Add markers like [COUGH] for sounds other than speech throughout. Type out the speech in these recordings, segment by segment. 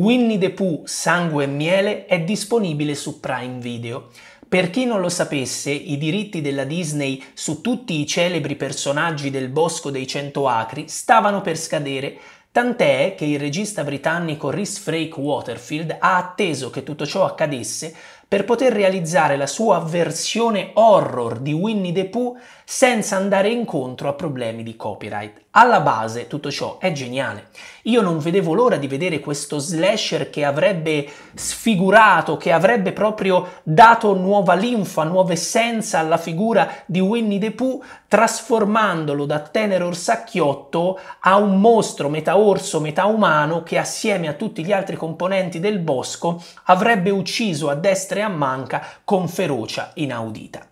Winnie the Pooh Sangue e Miele è disponibile su Prime Video. Per chi non lo sapesse, i diritti della Disney su tutti i celebri personaggi del Bosco dei Cento Acri stavano per scadere, tant'è che il regista britannico Rhys Frake Waterfield ha atteso che tutto ciò accadesse per poter realizzare la sua versione horror di Winnie the Pooh senza andare incontro a problemi di copyright. Alla base tutto ciò è geniale. Io non vedevo l'ora di vedere questo slasher che avrebbe sfigurato, che avrebbe proprio dato nuova linfa, nuova essenza alla figura di Winnie the Pooh, trasformandolo da tenero orsacchiotto a un mostro metà orso, metà umano che assieme a tutti gli altri componenti del bosco avrebbe ucciso a destra a Manca con ferocia inaudita.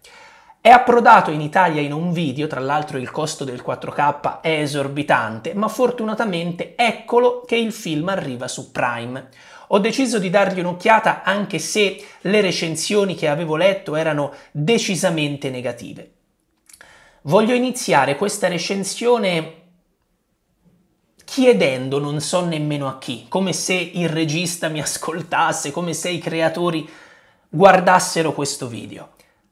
È approdato in Italia in un video, tra l'altro il costo del 4K è esorbitante, ma fortunatamente eccolo che il film arriva su Prime. Ho deciso di dargli un'occhiata anche se le recensioni che avevo letto erano decisamente negative. Voglio iniziare questa recensione chiedendo non so nemmeno a chi, come se il regista mi ascoltasse, come se i creatori guardassero questo video.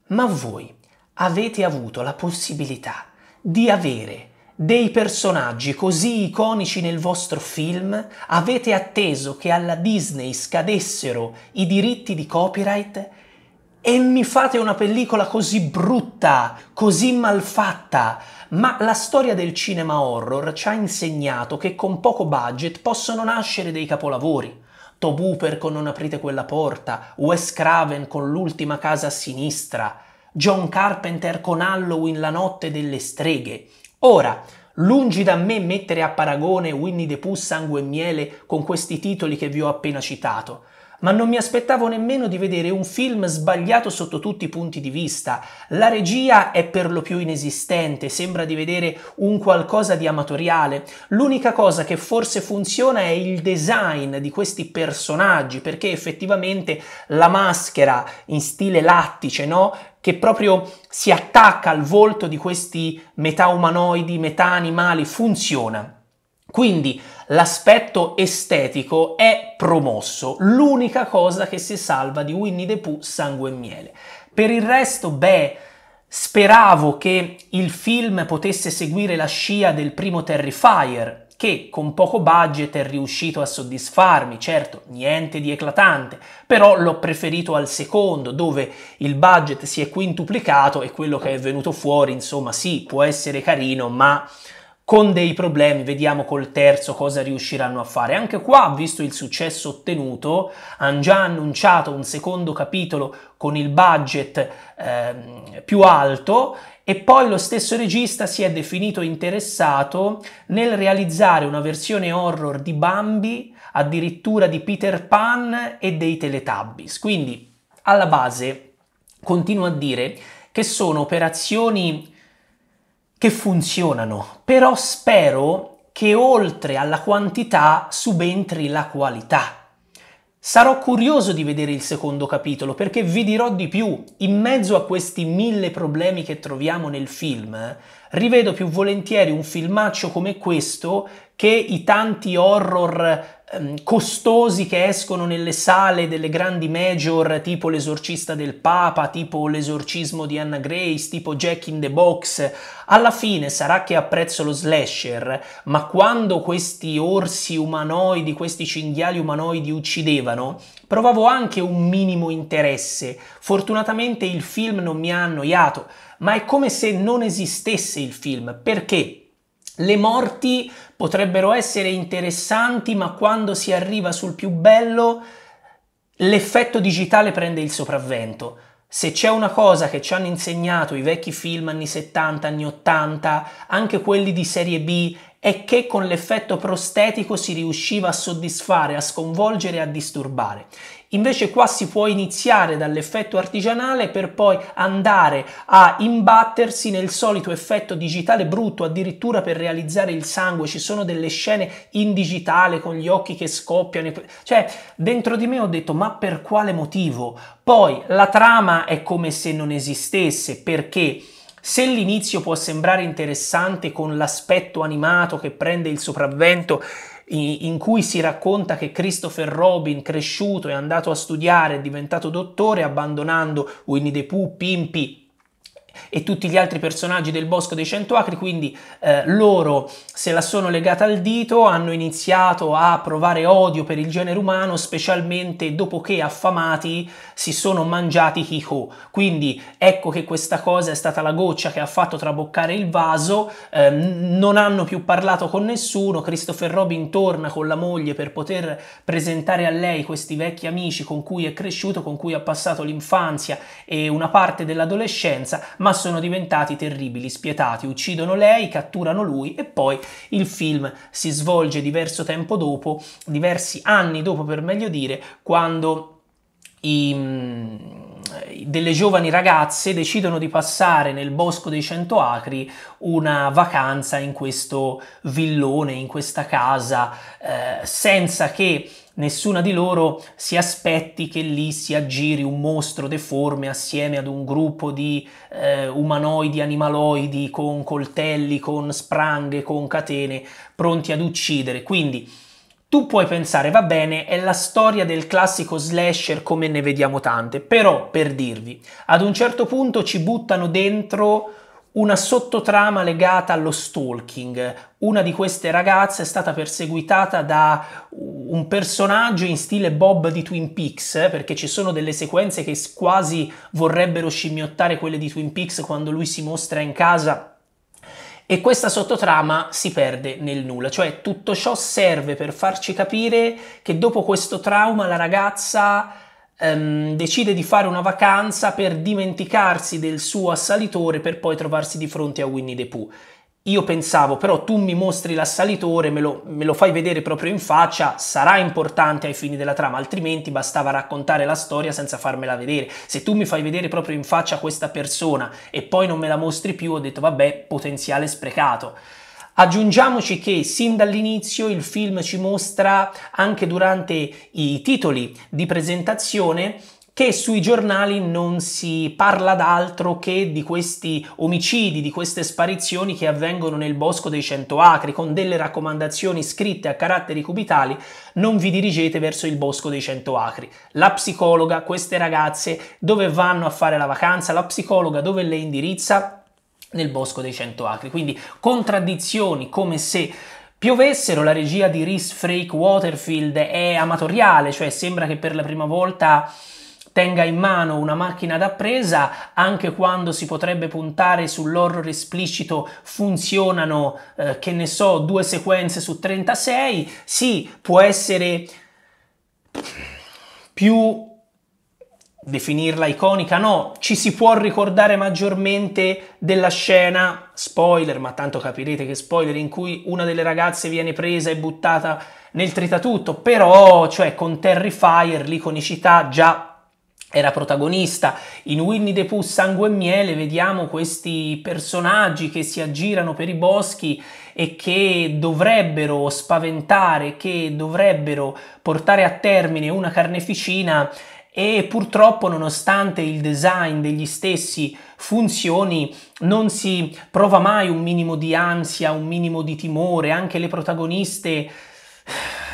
Ma voi avete avuto la possibilità di avere dei personaggi così iconici nel vostro film? Avete atteso che alla Disney scadessero i diritti di copyright? E mi fate una pellicola così brutta, così malfatta? Ma la storia del cinema horror ci ha insegnato che con poco budget possono nascere dei capolavori. Tobuper con Non aprite quella porta, Wes Craven con L'ultima casa a sinistra, John Carpenter con Halloween La notte delle streghe. Ora, lungi da me mettere a paragone Winnie the Pooh Sangue e Miele con questi titoli che vi ho appena citato, ma non mi aspettavo nemmeno di vedere un film sbagliato sotto tutti i punti di vista. La regia è per lo più inesistente, sembra di vedere un qualcosa di amatoriale. L'unica cosa che forse funziona è il design di questi personaggi, perché effettivamente la maschera in stile lattice, no? che proprio si attacca al volto di questi metà umanoidi, metà animali, funziona. Quindi l'aspetto estetico è promosso, l'unica cosa che si salva di Winnie the Pooh Sangue e Miele. Per il resto, beh, speravo che il film potesse seguire la scia del primo Terrifier, che con poco budget è riuscito a soddisfarmi, certo, niente di eclatante, però l'ho preferito al secondo, dove il budget si è quintuplicato e quello che è venuto fuori, insomma, sì, può essere carino, ma con dei problemi, vediamo col terzo cosa riusciranno a fare. Anche qua, visto il successo ottenuto, hanno già annunciato un secondo capitolo con il budget eh, più alto e poi lo stesso regista si è definito interessato nel realizzare una versione horror di Bambi, addirittura di Peter Pan e dei Teletubbies. Quindi, alla base, continuo a dire che sono operazioni che funzionano, però spero che oltre alla quantità subentri la qualità. Sarò curioso di vedere il secondo capitolo perché vi dirò di più, in mezzo a questi mille problemi che troviamo nel film, rivedo più volentieri un filmaccio come questo che i tanti horror Ehm, costosi che escono nelle sale delle grandi major, tipo l'esorcista del Papa, tipo l'esorcismo di Anna Grace, tipo Jack in the Box. Alla fine sarà che apprezzo lo slasher, ma quando questi orsi umanoidi, questi cinghiali umanoidi uccidevano, provavo anche un minimo interesse. Fortunatamente il film non mi ha annoiato, ma è come se non esistesse il film. Perché? Le morti potrebbero essere interessanti, ma quando si arriva sul più bello, l'effetto digitale prende il sopravvento. Se c'è una cosa che ci hanno insegnato i vecchi film anni 70, anni 80, anche quelli di serie B, è che con l'effetto prostetico si riusciva a soddisfare, a sconvolgere e a disturbare. Invece qua si può iniziare dall'effetto artigianale per poi andare a imbattersi nel solito effetto digitale brutto, addirittura per realizzare il sangue ci sono delle scene in digitale con gli occhi che scoppiano, cioè dentro di me ho detto ma per quale motivo? Poi la trama è come se non esistesse perché se l'inizio può sembrare interessante con l'aspetto animato che prende il sopravvento, in cui si racconta che Christopher Robin, cresciuto, è andato a studiare, è diventato dottore, abbandonando Winnie the Pooh, Pimpi e tutti gli altri personaggi del Bosco dei Cento Acri, quindi eh, loro se la sono legata al dito, hanno iniziato a provare odio per il genere umano, specialmente dopo che affamati si sono mangiati Hiko. Quindi ecco che questa cosa è stata la goccia che ha fatto traboccare il vaso, eh, non hanno più parlato con nessuno, Christopher Robin torna con la moglie per poter presentare a lei questi vecchi amici con cui è cresciuto, con cui ha passato l'infanzia e una parte dell'adolescenza, ma sono diventati terribili, spietati, uccidono lei, catturano lui e poi il film si svolge diverso tempo dopo, diversi anni dopo per meglio dire, quando i, mm, delle giovani ragazze decidono di passare nel bosco dei cento acri una vacanza in questo villone, in questa casa, eh, senza che nessuna di loro si aspetti che lì si aggiri un mostro deforme assieme ad un gruppo di eh, umanoidi animaloidi con coltelli, con spranghe, con catene, pronti ad uccidere. Quindi tu puoi pensare, va bene, è la storia del classico slasher come ne vediamo tante, però per dirvi, ad un certo punto ci buttano dentro una sottotrama legata allo stalking. Una di queste ragazze è stata perseguitata da un personaggio in stile Bob di Twin Peaks, perché ci sono delle sequenze che quasi vorrebbero scimmiottare quelle di Twin Peaks quando lui si mostra in casa e questa sottotrama si perde nel nulla, cioè tutto ciò serve per farci capire che dopo questo trauma la ragazza ehm, decide di fare una vacanza per dimenticarsi del suo assalitore per poi trovarsi di fronte a Winnie the Pooh. Io pensavo, però tu mi mostri l'assalitore, me lo, me lo fai vedere proprio in faccia, sarà importante ai fini della trama, altrimenti bastava raccontare la storia senza farmela vedere. Se tu mi fai vedere proprio in faccia questa persona e poi non me la mostri più, ho detto vabbè, potenziale sprecato. Aggiungiamoci che sin dall'inizio il film ci mostra, anche durante i titoli di presentazione, che sui giornali non si parla d'altro che di questi omicidi, di queste sparizioni che avvengono nel bosco dei cento acri, con delle raccomandazioni scritte a caratteri cubitali, non vi dirigete verso il bosco dei cento acri. La psicologa, queste ragazze, dove vanno a fare la vacanza? La psicologa dove le indirizza? nel bosco dei cento acri. Quindi contraddizioni come se piovessero, la regia di Rhys Frake Waterfield è amatoriale, cioè sembra che per la prima volta tenga in mano una macchina da presa, anche quando si potrebbe puntare sull'horror esplicito, funzionano, eh, che ne so, due sequenze su 36, sì, può essere più definirla iconica no, ci si può ricordare maggiormente della scena, spoiler, ma tanto capirete che spoiler, in cui una delle ragazze viene presa e buttata nel tritatutto, però, cioè, con Fire, l'iconicità già era protagonista. In Winnie the Pooh Sangue e Miele vediamo questi personaggi che si aggirano per i boschi e che dovrebbero spaventare, che dovrebbero portare a termine una carneficina e purtroppo nonostante il design degli stessi funzioni non si prova mai un minimo di ansia, un minimo di timore, anche le protagoniste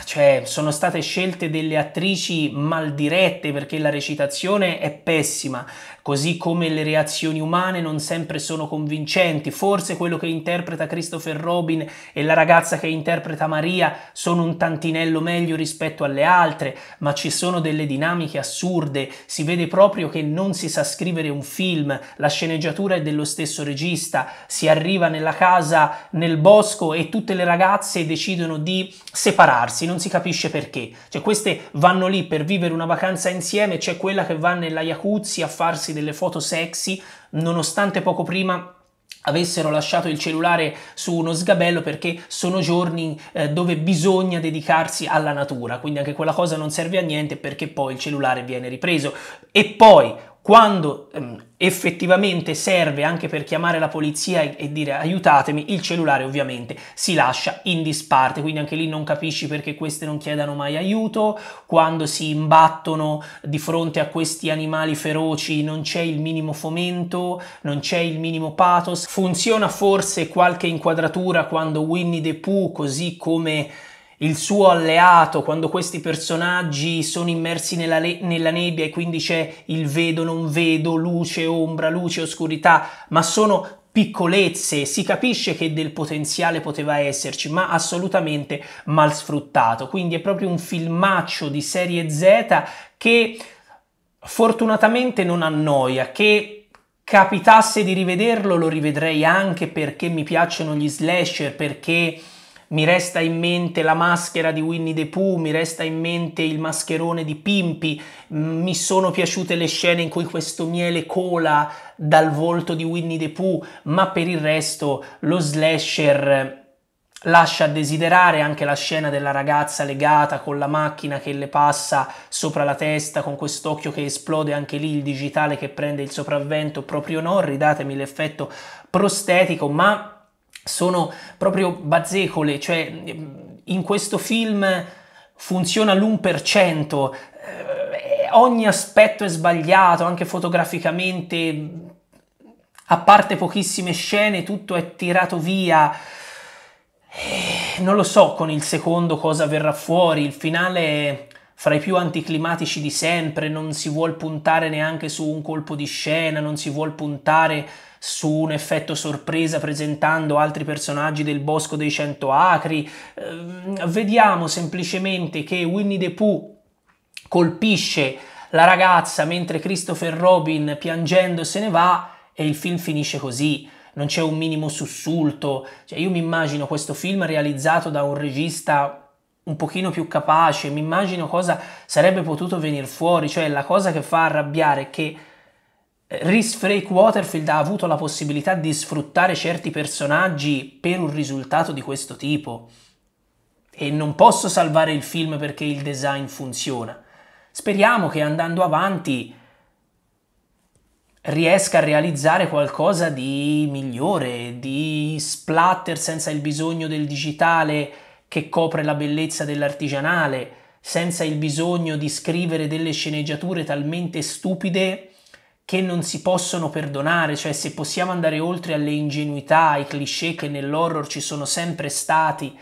cioè, sono state scelte delle attrici mal dirette perché la recitazione è pessima, così come le reazioni umane non sempre sono convincenti. Forse quello che interpreta Christopher Robin e la ragazza che interpreta Maria sono un tantinello meglio rispetto alle altre, ma ci sono delle dinamiche assurde, si vede proprio che non si sa scrivere un film, la sceneggiatura è dello stesso regista, si arriva nella casa nel bosco e tutte le ragazze decidono di separarsi non si capisce perché. Cioè queste vanno lì per vivere una vacanza insieme, c'è quella che va nella jacuzzi a farsi delle foto sexy, nonostante poco prima avessero lasciato il cellulare su uno sgabello perché sono giorni eh, dove bisogna dedicarsi alla natura, quindi anche quella cosa non serve a niente perché poi il cellulare viene ripreso. E poi quando ehm, effettivamente serve anche per chiamare la polizia e, e, dire aiutatemi, il cellulare ovviamente si lascia in disparte, quindi anche lì non capisci perché queste non chiedano mai aiuto, quando si imbattono di fronte a questi animali feroci non c'è il minimo fomento, non c'è il minimo pathos, funziona forse qualche inquadratura quando Winnie the Pooh, così come il suo alleato quando questi personaggi sono immersi nella, le- nella nebbia e quindi c'è il vedo, non vedo, luce, ombra, luce, oscurità, ma sono piccolezze, si capisce che del potenziale poteva esserci, ma assolutamente mal sfruttato. Quindi è proprio un filmaccio di serie Z che fortunatamente non annoia, che capitasse di rivederlo lo rivedrei anche perché mi piacciono gli slasher, perché mi resta in mente la maschera di Winnie the Pooh, mi resta in mente il mascherone di Pimpi, mi sono piaciute le scene in cui questo miele cola dal volto di Winnie the Pooh, ma per il resto lo slasher eh, lascia a desiderare anche la scena della ragazza legata con la macchina che le passa sopra la testa con quest'occhio che esplode anche lì il digitale che prende il sopravvento proprio no ridatemi l'effetto prostetico ma sono proprio bazzecole, cioè in questo film funziona l'1%, eh, ogni aspetto è sbagliato, anche fotograficamente, a parte pochissime scene, tutto è tirato via. Eh, non lo so con il secondo cosa verrà fuori, il finale è fra i più anticlimatici di sempre, non si vuol puntare neanche su un colpo di scena, non si vuol puntare su un effetto sorpresa presentando altri personaggi del Bosco dei Cento Acri, eh, vediamo semplicemente che Winnie the Pooh colpisce la ragazza mentre Christopher Robin piangendo se ne va e il film finisce così non c'è un minimo sussulto. Cioè, io mi immagino questo film realizzato da un regista un pochino più capace, mi immagino cosa sarebbe potuto venire fuori, cioè la cosa che fa arrabbiare è che Rhys Frake Waterfield ha avuto la possibilità di sfruttare certi personaggi per un risultato di questo tipo. E non posso salvare il film perché il design funziona. Speriamo che andando avanti riesca a realizzare qualcosa di migliore, di splatter senza il bisogno del digitale che copre la bellezza dell'artigianale, senza il bisogno di scrivere delle sceneggiature talmente stupide che non si possono perdonare, cioè se possiamo andare oltre alle ingenuità, ai cliché che nell'horror ci sono sempre stati,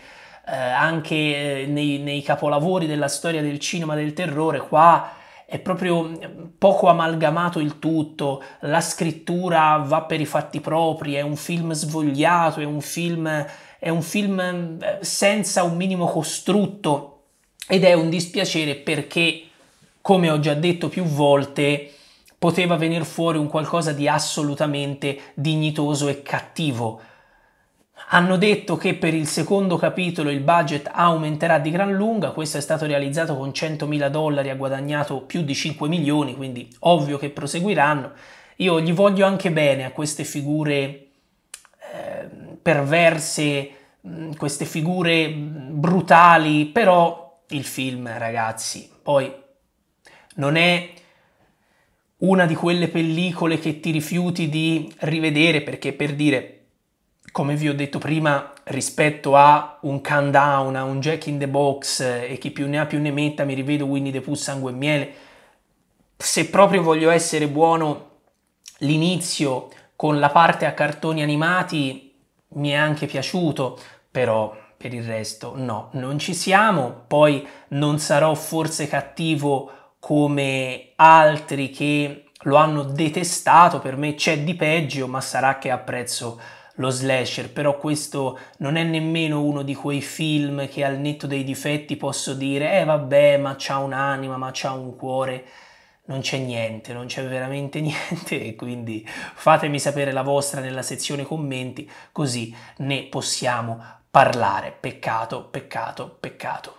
eh, anche eh, nei, nei, capolavori della storia del cinema del terrore, qua è proprio eh, poco amalgamato il tutto, la scrittura va per i fatti propri, è un film svogliato, è un film, è un film eh, senza un minimo costrutto ed è un dispiacere perché, come ho già detto più volte, poteva venire fuori un qualcosa di assolutamente dignitoso e cattivo. Hanno detto che per il secondo capitolo il budget aumenterà di gran lunga, questo è stato realizzato con 100.000 dollari, ha guadagnato più di 5 milioni, quindi ovvio che proseguiranno. Io gli voglio anche bene a queste figure eh, perverse, mm, queste figure mm, brutali, però il film, ragazzi, poi non è una di quelle pellicole che ti rifiuti di rivedere perché per dire come vi ho detto prima, rispetto a un countdown, a un Jack in the Box eh, e chi più ne ha più ne metta, mi rivedo Winnie the Pooh sangue e miele. Se proprio voglio essere buono, l'inizio con la parte a cartoni animati mi è anche piaciuto, però per il resto no, non ci siamo. Poi non sarò forse cattivo come altri che lo hanno detestato, per me c'è di peggio, ma sarà che apprezzo lo slasher, però questo non è nemmeno uno di quei film che al netto dei difetti posso dire eh vabbè, ma c'ha un'anima, ma c'ha un cuore. Non c'è niente, non c'è veramente [LAUGHS] niente e quindi fatemi sapere la vostra nella sezione commenti così ne possiamo parlare. Peccato, peccato, peccato.